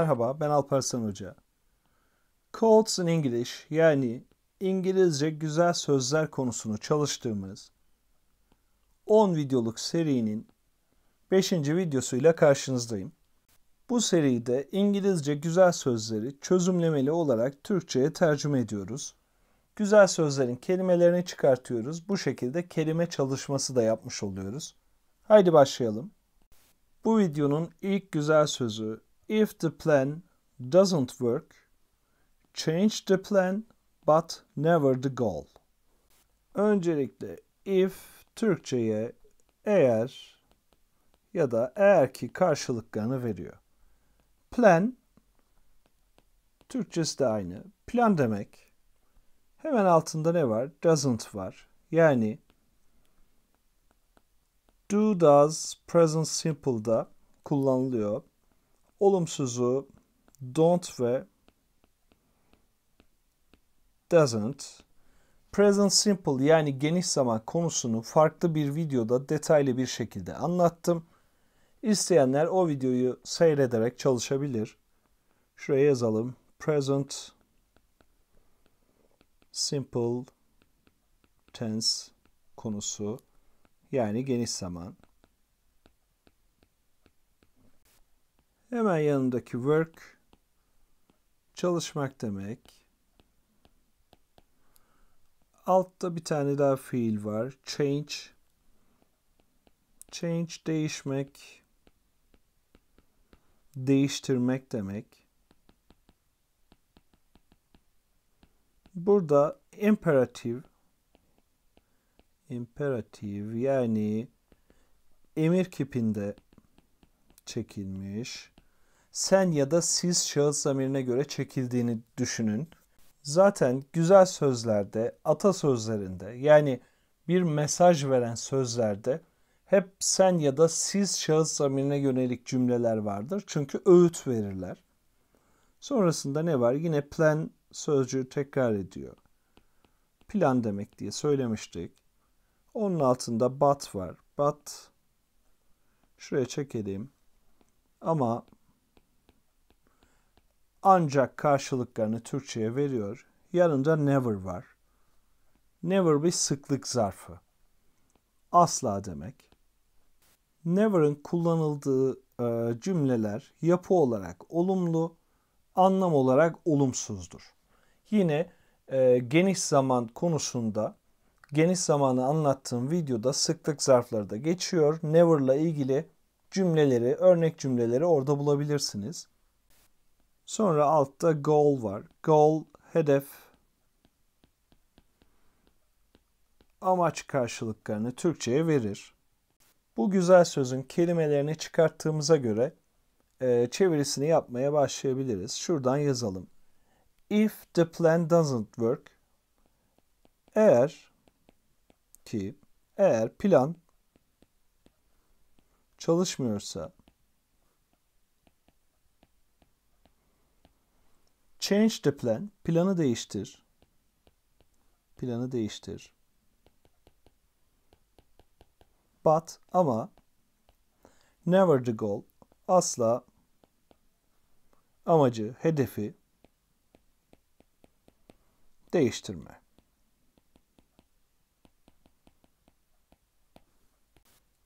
merhaba, ben Alparslan Hoca. Codes in English yani İngilizce güzel sözler konusunu çalıştığımız 10 videoluk serinin 5. videosuyla karşınızdayım. Bu seride İngilizce güzel sözleri çözümlemeli olarak Türkçe'ye tercüme ediyoruz. Güzel sözlerin kelimelerini çıkartıyoruz. Bu şekilde kelime çalışması da yapmış oluyoruz. Haydi başlayalım. Bu videonun ilk güzel sözü If the plan doesn't work, change the plan but never the goal. Öncelikle if Türkçe'ye eğer ya da eğer ki karşılıklarını veriyor. Plan Türkçesi de aynı. Plan demek. Hemen altında ne var? Doesn't var. Yani do does present simple'da kullanılıyor olumsuzu don't ve doesn't. Present simple yani geniş zaman konusunu farklı bir videoda detaylı bir şekilde anlattım. İsteyenler o videoyu seyrederek çalışabilir. Şuraya yazalım. Present simple tense konusu yani geniş zaman. Hemen yanındaki work çalışmak demek. Altta bir tane daha fiil var. Change. Change değişmek, değiştirmek demek. Burada imperative imperative yani emir kipinde çekilmiş sen ya da siz şahıs zamirine göre çekildiğini düşünün. Zaten güzel sözlerde, atasözlerinde yani bir mesaj veren sözlerde hep sen ya da siz şahıs zamirine yönelik cümleler vardır. Çünkü öğüt verirler. Sonrasında ne var? Yine plan sözcüğü tekrar ediyor. Plan demek diye söylemiştik. Onun altında bat var. Bat şuraya çekelim. Ama ancak karşılıklarını Türkçe'ye veriyor. Yanında never var. Never bir sıklık zarfı. Asla demek. Never'ın kullanıldığı e, cümleler yapı olarak olumlu, anlam olarak olumsuzdur. Yine e, geniş zaman konusunda geniş zamanı anlattığım videoda sıklık zarfları da geçiyor. Never'la ilgili cümleleri, örnek cümleleri orada bulabilirsiniz. Sonra altta goal var. Goal, hedef, amaç karşılıklarını Türkçe'ye verir. Bu güzel sözün kelimelerini çıkarttığımıza göre e, çevirisini yapmaya başlayabiliriz. Şuradan yazalım. If the plan doesn't work, eğer ki eğer plan çalışmıyorsa Change the plan. Planı değiştir. Planı değiştir. But ama never the goal. Asla amacı, hedefi değiştirme.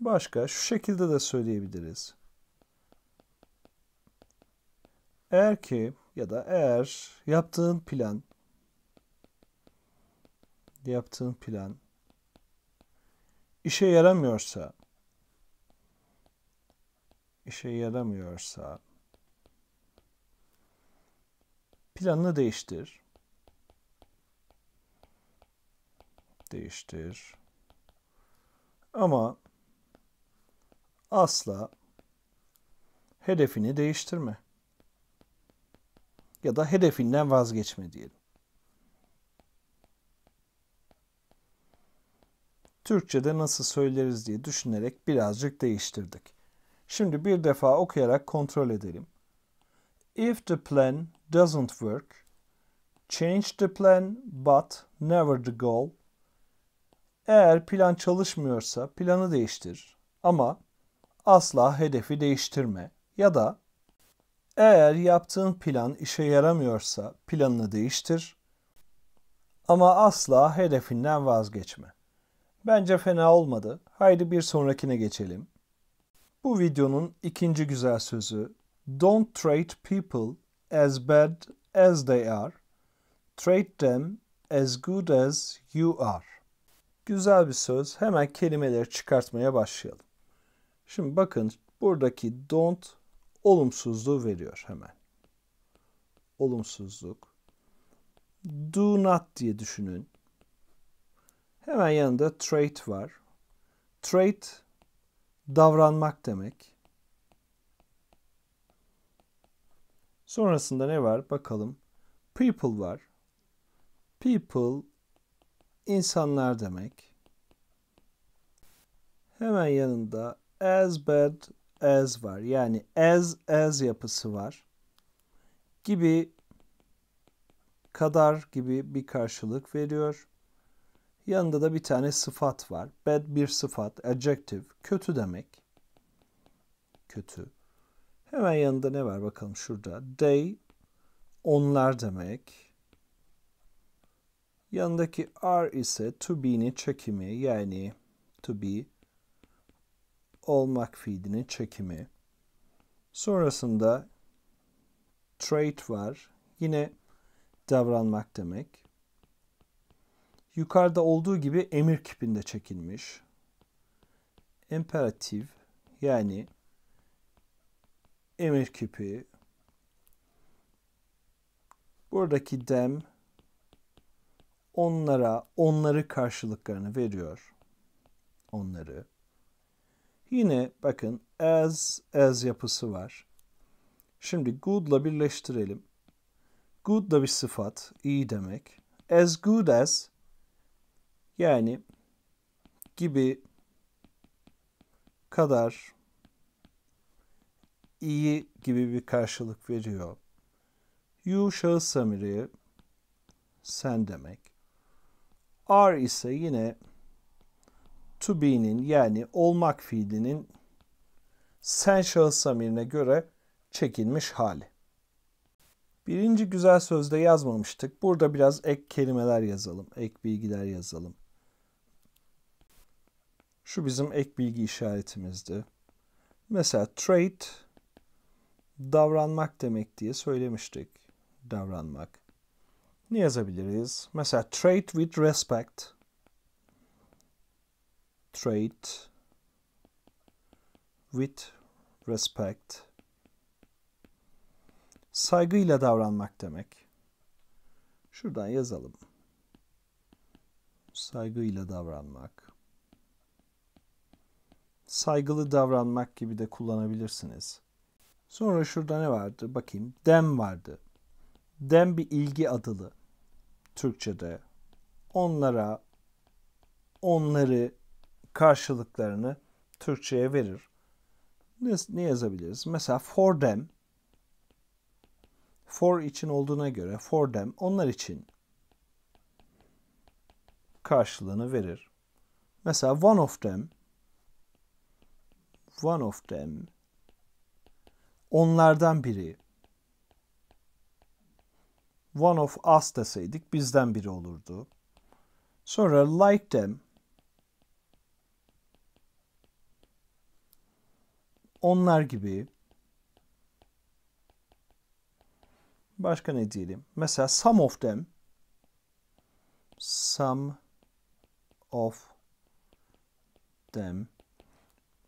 Başka şu şekilde de söyleyebiliriz. Eğer ki ya da eğer yaptığın plan yaptığın plan işe yaramıyorsa işe yaramıyorsa planını değiştir. Değiştir. Ama asla hedefini değiştirme ya da hedefinden vazgeçme diyelim. Türkçe'de nasıl söyleriz diye düşünerek birazcık değiştirdik. Şimdi bir defa okuyarak kontrol edelim. If the plan doesn't work, change the plan but never the goal. Eğer plan çalışmıyorsa planı değiştir ama asla hedefi değiştirme ya da eğer yaptığın plan işe yaramıyorsa planını değiştir. Ama asla hedefinden vazgeçme. Bence fena olmadı. Haydi bir sonrakine geçelim. Bu videonun ikinci güzel sözü Don't treat people as bad as they are. Treat them as good as you are. Güzel bir söz. Hemen kelimeleri çıkartmaya başlayalım. Şimdi bakın buradaki don't olumsuzluğu veriyor hemen. Olumsuzluk. Do not diye düşünün. Hemen yanında trait var. Trait davranmak demek. Sonrasında ne var bakalım. People var. People insanlar demek. Hemen yanında as bad as var. Yani as as yapısı var. Gibi kadar gibi bir karşılık veriyor. Yanında da bir tane sıfat var. Bad bir sıfat, adjective, kötü demek. Kötü. Hemen yanında ne var bakalım şurada. They, onlar demek. Yanındaki are ise to be'nin çekimi yani to be olmak fiilinin çekimi. Sonrasında trait var. Yine davranmak demek. Yukarıda olduğu gibi emir kipinde çekilmiş. Imperatif yani emir kipi. Buradaki dem onlara onları karşılıklarını veriyor. Onları. Yine bakın as, as yapısı var. Şimdi good'la birleştirelim. Good da bir sıfat, iyi demek. As good as yani gibi kadar iyi gibi bir karşılık veriyor. You şahıs samiri sen demek. Are ise yine to be'nin yani olmak fiilinin sen şahıs zamirine göre çekilmiş hali. Birinci güzel sözde yazmamıştık. Burada biraz ek kelimeler yazalım, ek bilgiler yazalım. Şu bizim ek bilgi işaretimizdi. Mesela trait davranmak demek diye söylemiştik. Davranmak. Ne yazabiliriz? Mesela trait with respect treat with respect saygıyla davranmak demek. Şuradan yazalım. Saygıyla davranmak. Saygılı davranmak gibi de kullanabilirsiniz. Sonra şurada ne vardı? Bakayım. Dem vardı. Dem bir ilgi adılı. Türkçe'de. Onlara, onları karşılıklarını Türkçe'ye verir. Ne, ne yazabiliriz? Mesela for them, for için olduğuna göre for them, onlar için karşılığını verir. Mesela one of them, one of them, onlardan biri. One of us deseydik bizden biri olurdu. Sonra like them, onlar gibi. Başka ne diyelim? Mesela some of them. Some of them.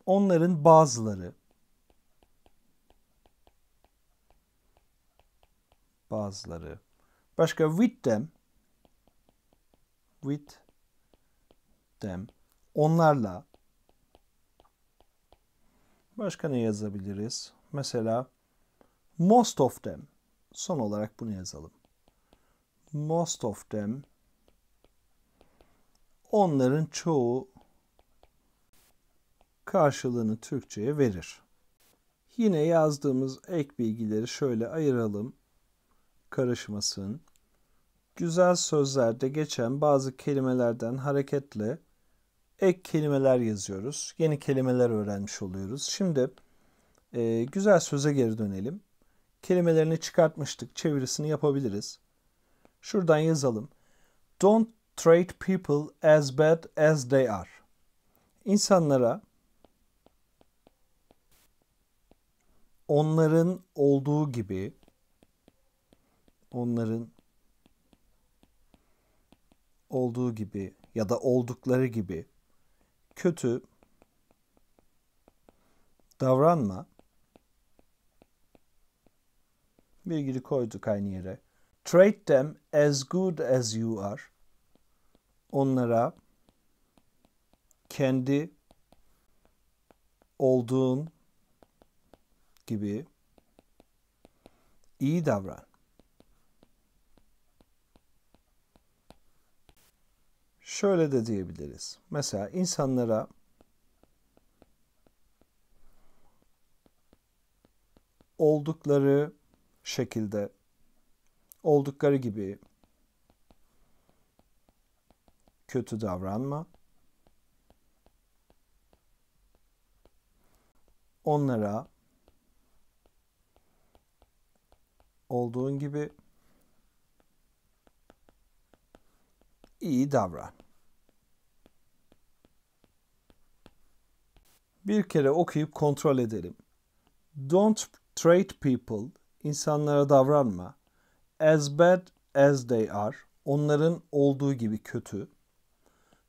Onların bazıları. Bazıları. Başka with them. With them. Onlarla. Başka ne yazabiliriz? Mesela most of them. Son olarak bunu yazalım. Most of them onların çoğu karşılığını Türkçe'ye verir. Yine yazdığımız ek bilgileri şöyle ayıralım. Karışmasın. Güzel sözlerde geçen bazı kelimelerden hareketle ek kelimeler yazıyoruz. Yeni kelimeler öğrenmiş oluyoruz. Şimdi e, güzel söze geri dönelim. Kelimelerini çıkartmıştık. Çevirisini yapabiliriz. Şuradan yazalım. Don't treat people as bad as they are. İnsanlara onların olduğu gibi onların olduğu gibi ya da oldukları gibi kötü davranma virgülü koyduk aynı yere. Treat them as good as you are. Onlara kendi olduğun gibi iyi davran. şöyle de diyebiliriz. Mesela insanlara oldukları şekilde oldukları gibi kötü davranma. Onlara olduğun gibi iyi davran. Bir kere okuyup kontrol edelim. Don't treat people, insanlara davranma, as bad as they are, onların olduğu gibi kötü.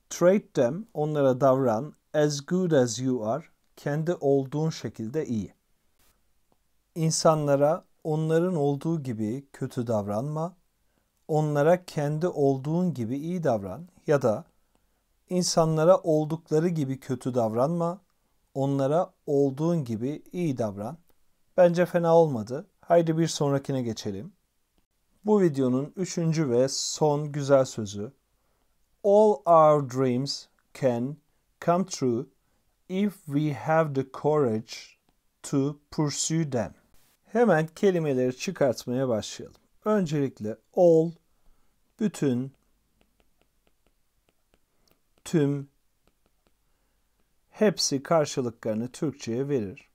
Treat them, onlara davran, as good as you are, kendi olduğun şekilde iyi. İnsanlara onların olduğu gibi kötü davranma, onlara kendi olduğun gibi iyi davran ya da insanlara oldukları gibi kötü davranma, onlara olduğun gibi iyi davran. Bence fena olmadı. Haydi bir sonrakine geçelim. Bu videonun üçüncü ve son güzel sözü. All our dreams can come true if we have the courage to pursue them. Hemen kelimeleri çıkartmaya başlayalım öncelikle all, bütün, tüm, hepsi karşılıklarını Türkçe'ye verir.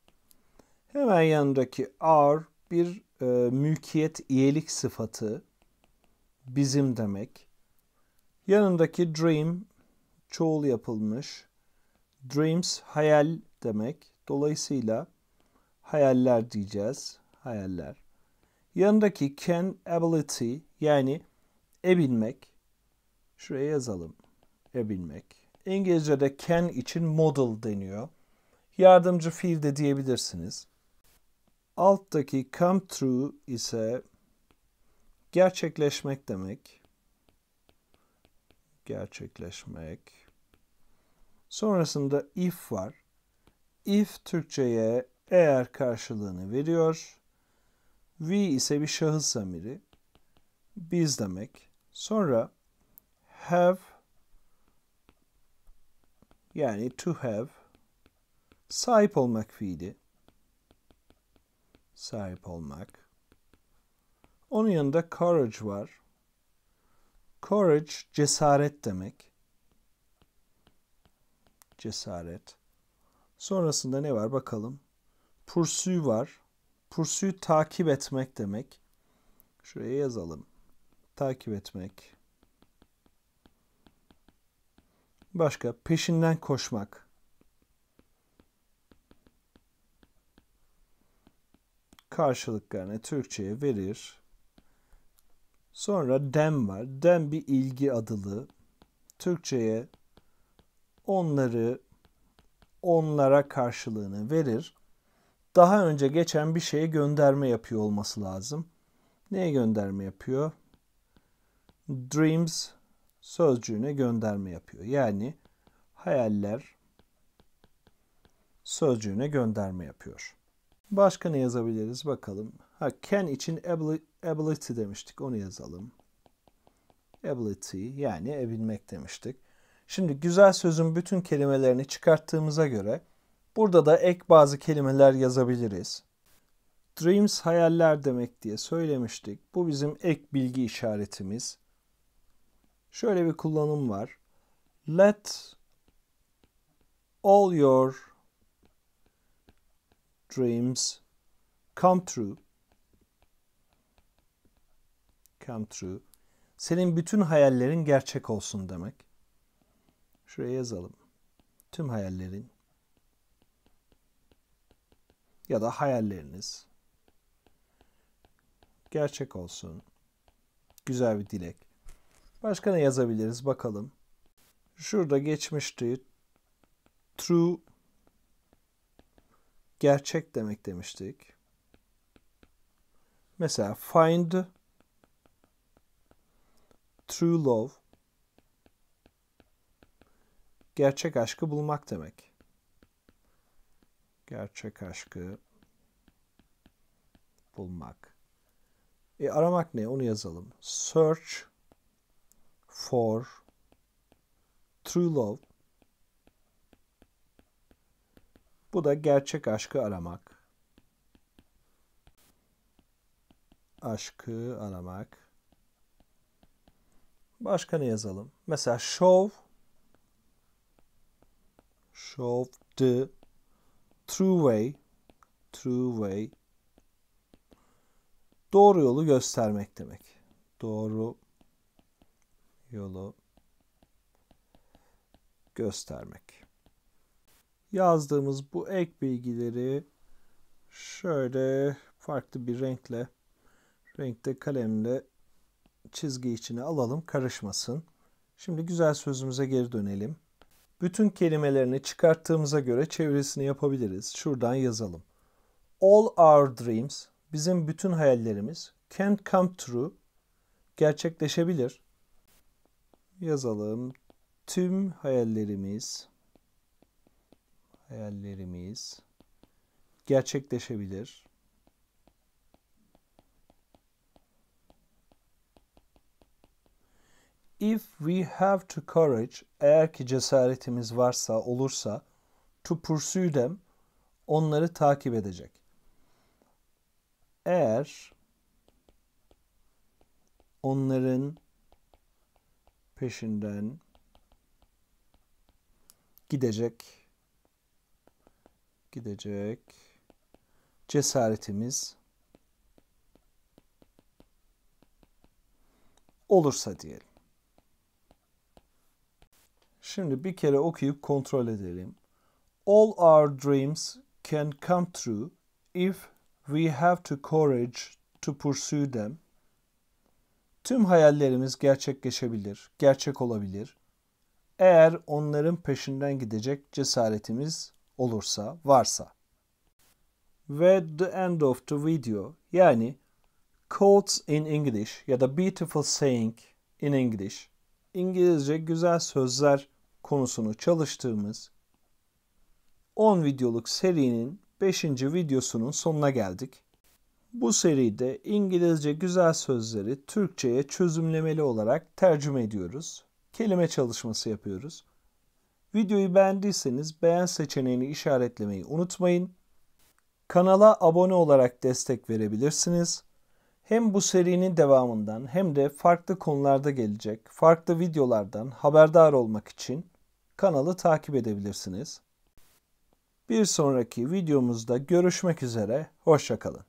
Hemen yanındaki are bir e, mülkiyet iyilik sıfatı, bizim demek. Yanındaki dream çoğul yapılmış. Dreams hayal demek. Dolayısıyla hayaller diyeceğiz. Hayaller. Yanındaki can ability yani ebilmek. Şuraya yazalım. Ebilmek. İngilizce'de can için model deniyor. Yardımcı fiil de diyebilirsiniz. Alttaki come true ise gerçekleşmek demek. Gerçekleşmek. Sonrasında if var. If Türkçe'ye eğer karşılığını veriyor. We ise bir şahıs zamiri. Biz demek. Sonra have yani to have sahip olmak fiili. Sahip olmak. Onun yanında courage var. Courage cesaret demek. Cesaret. Sonrasında ne var bakalım. Pursue var. Pursu'yu takip etmek demek. Şuraya yazalım. Takip etmek. Başka peşinden koşmak. Karşılıklarını Türkçe'ye verir. Sonra dem var. Dem bir ilgi adılı. Türkçe'ye onları onlara karşılığını verir daha önce geçen bir şeye gönderme yapıyor olması lazım. Neye gönderme yapıyor? Dreams sözcüğüne gönderme yapıyor. Yani hayaller sözcüğüne gönderme yapıyor. Başka ne yazabiliriz bakalım. Ha, can için ability demiştik onu yazalım. Ability yani ebilmek demiştik. Şimdi güzel sözün bütün kelimelerini çıkarttığımıza göre Burada da ek bazı kelimeler yazabiliriz. Dreams hayaller demek diye söylemiştik. Bu bizim ek bilgi işaretimiz. Şöyle bir kullanım var. Let all your dreams come true. Come true. Senin bütün hayallerin gerçek olsun demek. Şuraya yazalım. Tüm hayallerin ya da hayalleriniz gerçek olsun. Güzel bir dilek. Başka ne yazabiliriz bakalım. Şurada geçmişti. True gerçek demek demiştik. Mesela find true love gerçek aşkı bulmak demek gerçek aşkı bulmak. E aramak ne? Onu yazalım. Search for true love. Bu da gerçek aşkı aramak. Aşkı aramak. Başka ne yazalım? Mesela show show the true way, true way doğru yolu göstermek demek. Doğru yolu göstermek. Yazdığımız bu ek bilgileri şöyle farklı bir renkle renkte kalemle çizgi içine alalım karışmasın. Şimdi güzel sözümüze geri dönelim. Bütün kelimelerini çıkarttığımıza göre çevresini yapabiliriz. Şuradan yazalım. All our dreams, bizim bütün hayallerimiz, can come true, gerçekleşebilir. Yazalım. Tüm hayallerimiz, hayallerimiz gerçekleşebilir. If we have to courage, eğer ki cesaretimiz varsa, olursa, to pursue them, onları takip edecek. Eğer onların peşinden gidecek gidecek cesaretimiz olursa diyelim. Şimdi bir kere okuyup kontrol edelim. All our dreams can come true if we have the courage to pursue them. Tüm hayallerimiz gerçekleşebilir, gerçek olabilir. Eğer onların peşinden gidecek cesaretimiz olursa, varsa. Ve the end of the video yani quotes in English ya da beautiful saying in English İngilizce güzel sözler konusunu çalıştığımız 10 videoluk serinin 5. videosunun sonuna geldik. Bu seride İngilizce güzel sözleri Türkçe'ye çözümlemeli olarak tercüme ediyoruz. Kelime çalışması yapıyoruz. Videoyu beğendiyseniz beğen seçeneğini işaretlemeyi unutmayın. Kanala abone olarak destek verebilirsiniz. Hem bu serinin devamından hem de farklı konularda gelecek farklı videolardan haberdar olmak için kanalı takip edebilirsiniz. Bir sonraki videomuzda görüşmek üzere, hoşçakalın.